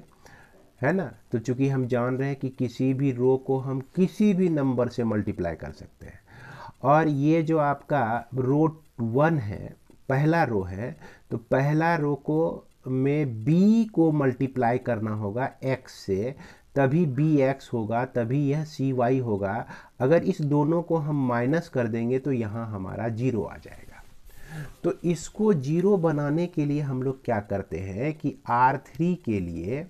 है ना तो चूंकि हम जान रहे हैं कि किसी भी रो को हम किसी भी नंबर से मल्टीप्लाई कर सकते हैं और ये जो आपका रो वन है पहला रो है तो पहला रो को में बी को मल्टीप्लाई करना होगा एक्स से तभी बी एक्स होगा तभी यह सी वाई होगा अगर इस दोनों को हम माइनस कर देंगे तो यहाँ हमारा जीरो आ जाएगा तो इसको जीरो बनाने के लिए हम लोग क्या करते हैं कि आर थ्री के लिए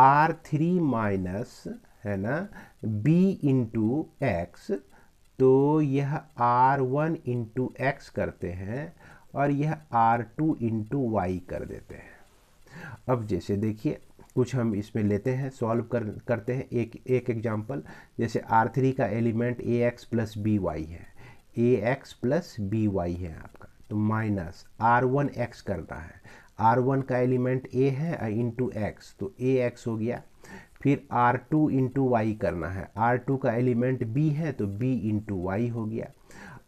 आर थ्री माइनस है ना बी इंटू एक्स तो यह आर वन इंटू एक्स करते हैं और यह आर टू इंटू वाई कर देते हैं अब जैसे देखिए कुछ हम इसमें लेते हैं सॉल्व कर करते हैं एक एक एग्जाम्पल जैसे आर थ्री का element A x plus B Y है ए एक्स प्लस बी वाई है आपका Uh, तो माइनस आर वन एक्स करना है आर वन का एलिमेंट ए है इंटू एक्स तो ए एक्स हो गया फिर आर टू इंटू वाई करना है आर टू का एलिमेंट बी है तो बी इंटू वाई हो गया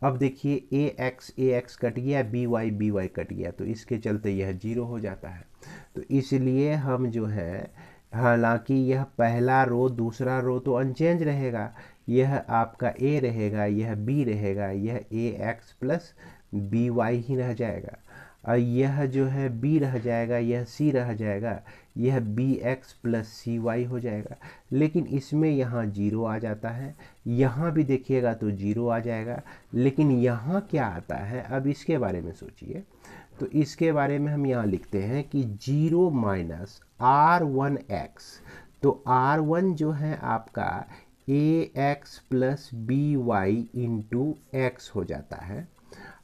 अब देखिए A X A X cut गया B Y B Y cut गया तो इसके चलते यह जीरो हो जाता है तो इसलिए हम जो है हालांकि यह पहला रो दूसरा रो तो अनचेंज रहेगा यह आपका ए रहेगा यह बी रहेगा यह A x plus B Y ही रह जाएगा और यह जो है बी रह जाएगा यह सी रह जाएगा यह बी एक्स प्लस सी वाई हो जाएगा लेकिन इसमें यहाँ जीरो आ जाता है यहाँ भी देखिएगा तो जीरो आ जाएगा लेकिन यहाँ क्या आता है अब इसके बारे में सोचिए तो इसके बारे में हम यहाँ लिखते हैं कि zero minus R one x तो आर वन जो है आपका a x plus B y into x हो जाता है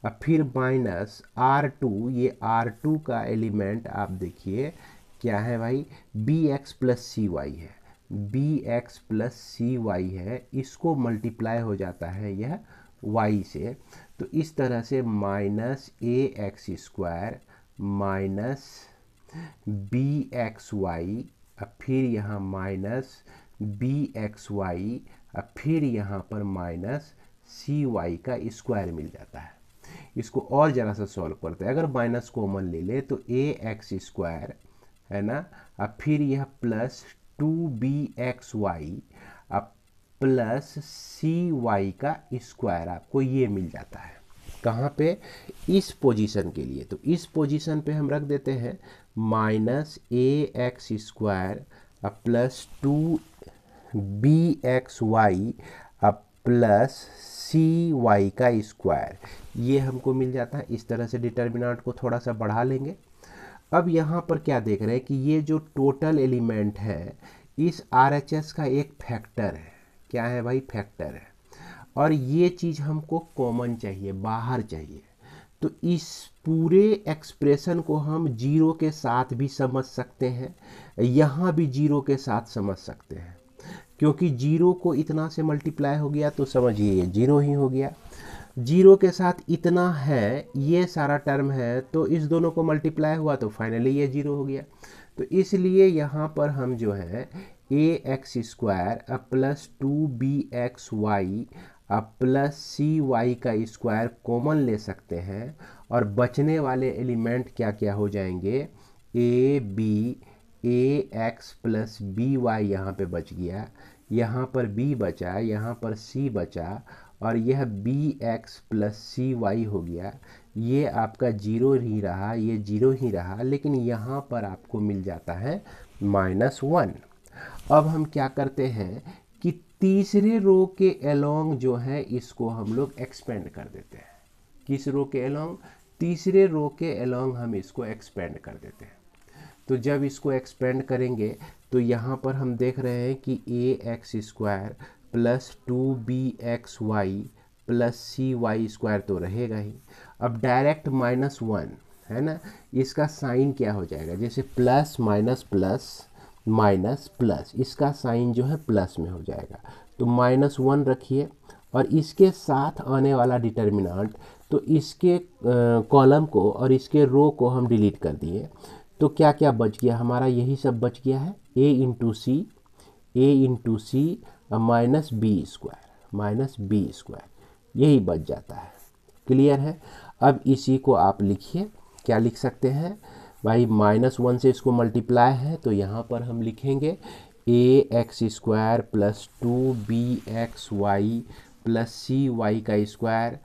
और फिर माइनस आर टू ये आर टू का एलिमेंट आप देखिए क्या है भाई बी एक्स प्लस सी वाई है बी एक्स प्लस सी वाई है इसको मल्टीप्लाई हो जाता है यह वाई से तो इस तरह से minus a x square minus b x y और फिर यहाँ माइनस बी एक्स वाई और फिर यहाँ पर माइनस सी वाई का स्क्वायर मिल जाता है इसको और ज़रा सा सॉल्व करते हैं अगर माइनस कॉमन ले ले तो ए एक्स स्क्वायर है ना अब फिर यह plus two b x y अब प्लस सी वाई का स्क्वायर आपको ये मिल जाता है कहाँ पे इस पोजीशन के लिए तो इस पोजीशन पे हम रख देते हैं माइनस ए एक्स स्क्वायर अब plus two b x y अब प्लस सी वाई का स्क्वायर ये हमको मिल जाता है इस तरह से डिटर्मिनाट को थोड़ा सा बढ़ा लेंगे अब यहाँ पर क्या देख रहे हैं कि ये जो टोटल एलिमेंट है इस आर एच एस का एक फैक्टर है क्या है भाई फैक्टर है और ये चीज़ हमको कॉमन चाहिए बाहर चाहिए तो इस पूरे एक्सप्रेशन को हम जीरो के साथ भी समझ सकते हैं यहाँ भी जीरो के साथ समझ सकते हैं क्योंकि जीरो को इतना से मल्टीप्लाई हो गया तो समझिए ये जीरो ही हो गया जीरो के साथ इतना है ये सारा टर्म है तो इस दोनों को मल्टीप्लाई हुआ तो फाइनली ये जीरो हो गया तो इसलिए यहाँ पर हम जो है ए x square plus two b x y plus सी वाई का स्क्वायर कॉमन ले सकते हैं और बचने वाले एलिमेंट क्या क्या हो जाएंगे a b a x plus B y यहाँ पर बच गया यहाँ पर b बचा यहाँ पर c बचा और यह बी एक्स प्लस सी वाई हो गया ये आपका जीरो ही रहा ये जीरो ही रहा लेकिन यहाँ पर आपको मिल जाता है माइनस वन अब हम क्या करते हैं कि तीसरे रो के अलोंग जो है इसको हम लोग एक्सपेंड कर देते हैं किस रो के अलोंग तीसरे रो के अलोंग हम इसको एक्सपेंड कर देते हैं तो जब इसको एक्सपेंड करेंगे तो यहाँ पर हम देख रहे हैं कि a x square plus two b x y plus C y square तो रहेगा ही अब डायरेक्ट माइनस वन है ना इसका साइन क्या हो जाएगा जैसे plus minus plus minus plus इसका साइन जो है प्लस में हो जाएगा तो माइनस वन रखिए और इसके साथ आने वाला डिटर्मिनाट तो इसके कॉलम को और इसके रो को हम डिलीट कर दिए तो क्या क्या बच गया हमारा यही सब बच गया है a into c a into C minus B square minus B square यही बच जाता है क्लियर है अब इसी को आप लिखिए क्या लिख सकते हैं भाई माइनस वन से इसको मल्टीप्लाई है तो यहाँ पर हम लिखेंगे a x square plus two b x y plus C y का square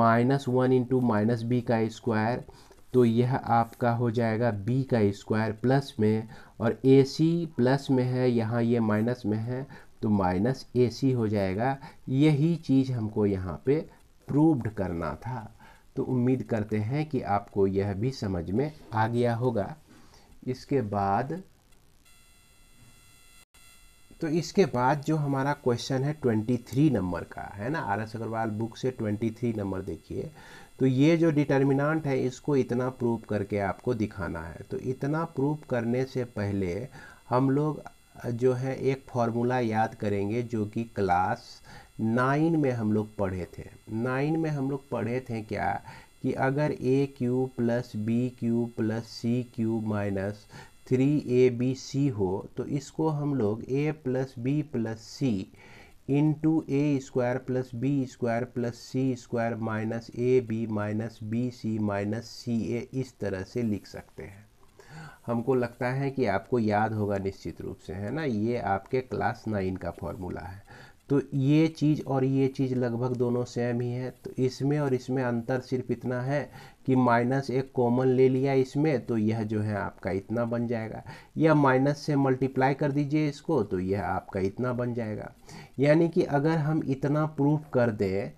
minus one into minus b का स्क्वायर तो यह आपका हो जाएगा बी का स्क्वायर प्लस में और ए सी प्लस में है यहाँ ये माइनस में है तो माइनस ए सी हो जाएगा यही चीज़ हमको यहाँ पे प्रूव्ड करना था तो उम्मीद करते हैं कि आपको यह भी समझ में आ गया होगा इसके बाद तो इसके बाद जो हमारा क्वेश्चन है 23 नंबर का है ना आर एस अग्रवाल बुक से 23 नंबर देखिए तो ये जो डिटर्मिनांट है इसको इतना प्रूव करके आपको दिखाना है तो इतना प्रूव करने से पहले हम लोग जो है एक फॉर्मूला याद करेंगे जो कि क्लास नाइन में हम लोग पढ़े थे नाइन में हम लोग पढ़े थे क्या कि अगर a cube plus b cube plus c cube minus three a B c हो तो इसको हम लोग a plus b plus c into a square plus b square plus c square minus a B minus B C minus c a इस तरह से लिख सकते हैं हमको लगता है कि आपको याद होगा निश्चित रूप से है ना ये आपके क्लास नाइन का फॉर्मूला है तो ये चीज़ और ये चीज़ लगभग दोनों सेम ही है तो इसमें और इसमें अंतर सिर्फ इतना है कि माइनस एक कॉमन ले लिया इसमें तो यह जो है आपका इतना बन जाएगा या माइनस से मल्टीप्लाई कर दीजिए इसको तो यह आपका इतना बन जाएगा यानी कि अगर हम इतना प्रूफ कर दें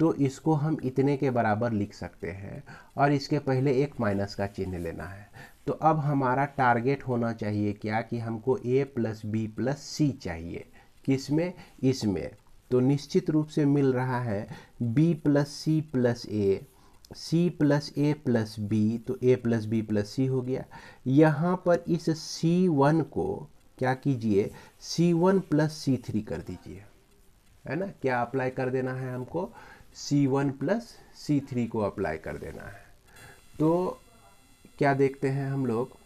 तो इसको हम इतने के बराबर लिख सकते हैं और इसके पहले एक माइनस का चिन्ह लेना है तो अब हमारा टारगेट होना चाहिए क्या कि हमको a plus b plus c चाहिए किस में इसमें तो निश्चित रूप से मिल रहा है b plus c plus a c plus a plus b तो a plus b plus c हो गया यहाँ पर इस सी वन को क्या कीजिए C one plus C three कर दीजिए है ना क्या अप्लाई कर देना है हमको C one plus C three को अप्लाई कर देना है तो क्या देखते हैं हम लोग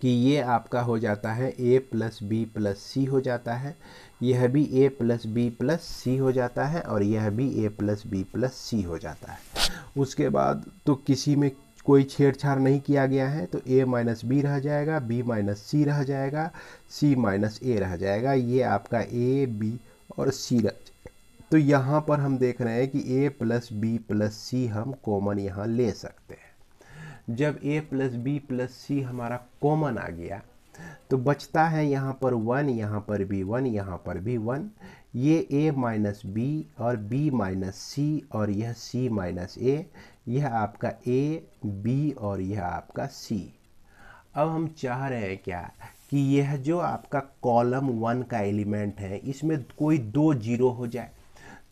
कि ये आपका हो जाता है a plus b plus c हो जाता है यह भी a plus b plus c हो जाता है और यह भी a plus b plus c हो जाता है उसके बाद तो किसी में कोई छेड़छाड़ नहीं किया गया है तो ए माइनस बी रह जाएगा बी माइनस सी रह जाएगा सी माइनस ए रह जाएगा ये आपका ए बी और सी रह तो यहाँ पर हम देख रहे हैं कि a plus b plus c हम कॉमन यहाँ ले सकते हैं जब a plus b plus c हमारा कॉमन आ गया तो बचता है यहाँ पर वन यहाँ पर भी वन यहाँ पर भी वन ये ए माइनस बी और बी माइनस सी और यह सी माइनस ए यह आपका ए बी और यह आपका सी अब हम चाह रहे हैं क्या कि यह जो आपका कॉलम वन का एलिमेंट है इसमें कोई दो जीरो हो जाए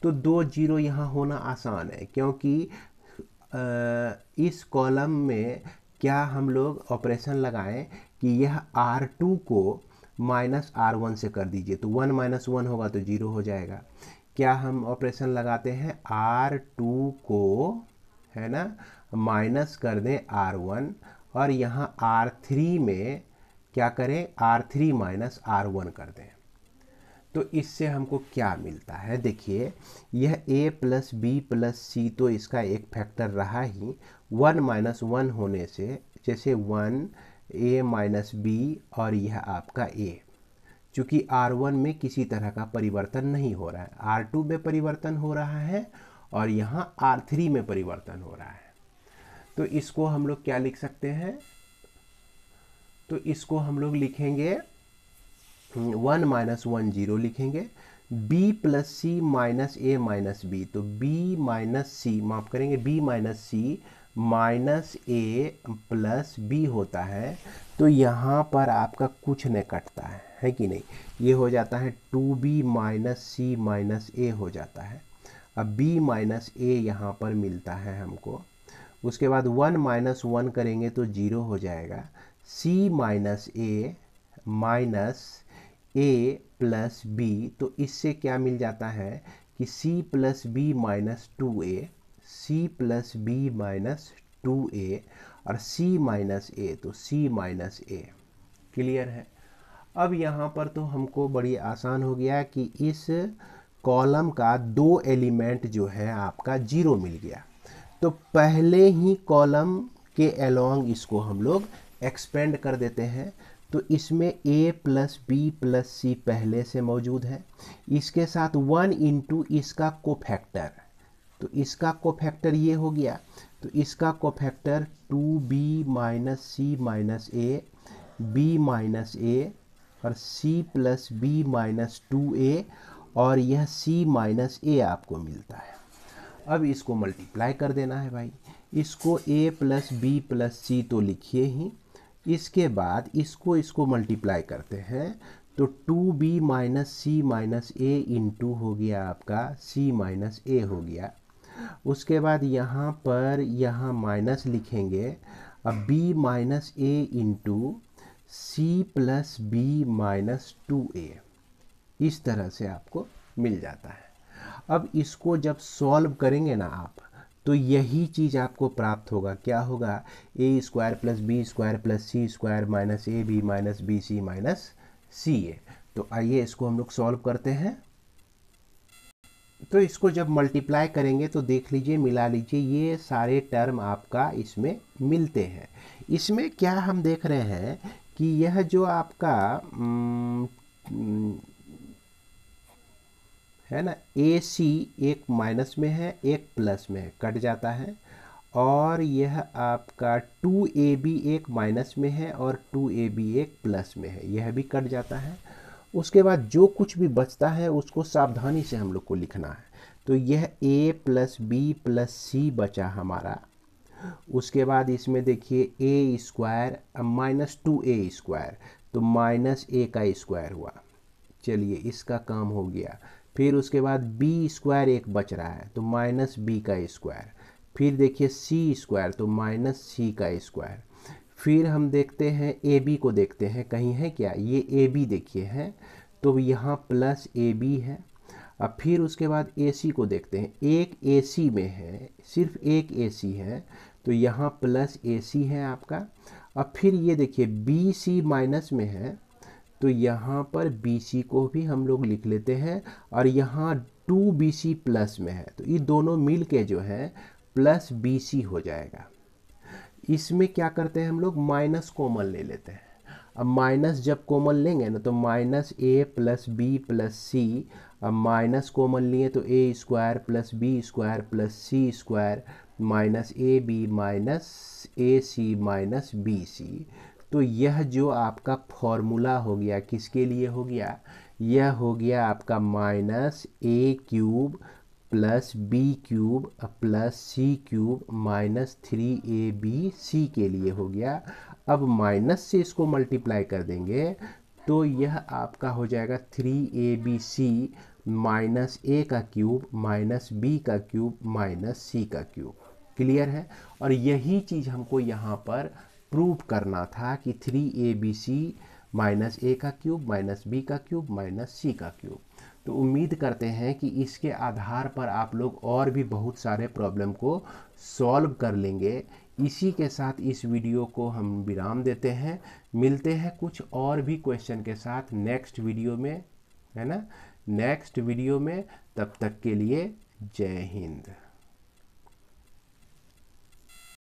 तो दो जीरो यहाँ होना आसान है क्योंकि इस कॉलम में क्या हम लोग ऑपरेशन लगाएं कि यह आर टू को माइनस आर वन से कर दीजिए तो वन माइनस वन होगा तो जीरो हो जाएगा क्या हम ऑपरेशन लगाते हैं आर टू को है ना माइनस कर दें आर वन और यहाँ आर थ्री में क्या करें R three minus R one कर दें तो इससे हमको क्या मिलता है देखिए यह a plus b plus c तो इसका एक फैक्टर रहा ही वन माइनस वन होने से जैसे वन ए माइनस बी और यह आपका ए चूँकि आर वन में किसी तरह का परिवर्तन नहीं हो रहा है आर टू में परिवर्तन हो रहा है और यहाँ आर थ्री में परिवर्तन हो रहा है तो इसको हम लोग क्या लिख सकते हैं तो इसको हम लोग लिखेंगे वन माइनस वन जीरो लिखेंगे बी प्लस सी माइनस ए माइनस बी तो बी माइनस सी माफ़ करेंगे b minus c minus a plus b होता है तो यहाँ पर आपका कुछ नहीं कटता है है कि नहीं ये हो जाता है two b minus c minus a हो जाता है अब b माइनस ए यहाँ पर मिलता है हमको उसके बाद वन माइनस वन करेंगे तो जीरो हो जाएगा c minus A minus a plus b तो इससे क्या मिल जाता है कि c plus b minus two a c plus b minus two a और सी माइनस ए तो सी माइनस ए क्लियर है अब यहाँ पर तो हमको बड़ी आसान हो गया कि इस कॉलम का दो एलिमेंट जो है आपका जीरो मिल गया तो पहले ही कॉलम के अलोंग इसको हम लोग एक्सपेंड कर देते हैं तो इसमें a plus b plus c पहले से मौजूद है इसके साथ वन इंटू इसका कोफैक्टर तो इसका कोफैक्टर ये हो गया तो इसका cofactor two b minus c minus a B minus a और c plus b minus two a और यह सी माइनस ए आपको मिलता है अब इसको मल्टीप्लाई कर देना है भाई इसको a plus b plus c तो लिखिए ही इसके बाद इसको इसको मल्टीप्लाई करते हैं तो two b minus c minus ए इंटू हो गया आपका सी माइनस ए हो गया उसके बाद यहाँ पर यहाँ माइनस लिखेंगे अब b minus A into c plus b minus two a इस तरह से आपको मिल जाता है अब इसको जब सॉल्व करेंगे ना आप तो यही चीज़ आपको प्राप्त होगा क्या होगा a square plus b square plus c square minus a B minus B C minus c a तो आइए इसको हम लोग सॉल्व करते हैं तो इसको जब मल्टीप्लाई करेंगे तो देख लीजिए मिला लीजिए ये सारे टर्म आपका इसमें मिलते हैं इसमें क्या हम देख रहे हैं कि यह जो आपका हम्म, है ना ए सी एक माइनस में है एक प्लस में है कट जाता है और यह आपका टू ए बी एक माइनस में है और टू ए बी एक प्लस में है यह भी कट जाता है उसके बाद जो कुछ भी बचता है उसको सावधानी से हम लोग को लिखना है तो यह a plus b plus c बचा हमारा उसके बाद इसमें देखिए a square minus two a square तो माइनस ए का स्क्वायर हुआ चलिए इसका काम हो गया फिर उसके बाद बी स्क्वायर एक बच रहा है तो माइनस बी का स्क्वायर फिर देखिए सी स्क्वायर तो माइनस सी का स्क्वायर फिर हम देखते हैं ए बी को देखते हैं कहीं है क्या ये ए बी देखिए है तो यहाँ प्लस ए बी है अब फिर उसके बाद ए सी को देखते हैं एक ए सी में है सिर्फ एक ए सी है तो यहाँ प्लस ए सी है आपका अब फिर ये देखिए बी सी माइनस में है तो यहाँ पर बी सी को भी हम लोग लिख लेते हैं और यहाँ टू बी सी प्लस में है तो ये दोनों मिल के जो है प्लस बी सी हो जाएगा इसमें क्या करते हैं हम लोग माइनस कॉमन ले लेते हैं अब माइनस जब कॉमन लेंगे ना तो minus a plus b plus c अब माइनस कॉमन लिए तो a square plus b square plus c square minus a B minus a c minus B c तो यह जो आपका फॉर्मूला हो गया किसके लिए हो गया यह हो गया आपका minus a cube plus b cube plus c cube minus three a B c के लिए हो गया अब माइनस से इसको मल्टीप्लाई कर देंगे तो यह आपका हो जाएगा three a B C minus a का क्यूब माइनस बी का क्यूब माइनस सी का क्यूब क्लियर है और यही चीज़ हमको यहाँ पर प्रूव करना था कि three a B C minus a का क्यूब माइनस बी का क्यूब माइनस सी का क्यूब तो उम्मीद करते हैं कि इसके आधार पर आप लोग और भी बहुत सारे प्रॉब्लम को सॉल्व कर लेंगे इसी के साथ इस वीडियो को हम विराम देते हैं मिलते हैं कुछ और भी क्वेश्चन के साथ नेक्स्ट वीडियो में है ना नेक्स्ट वीडियो में तब तक के लिए जय हिंद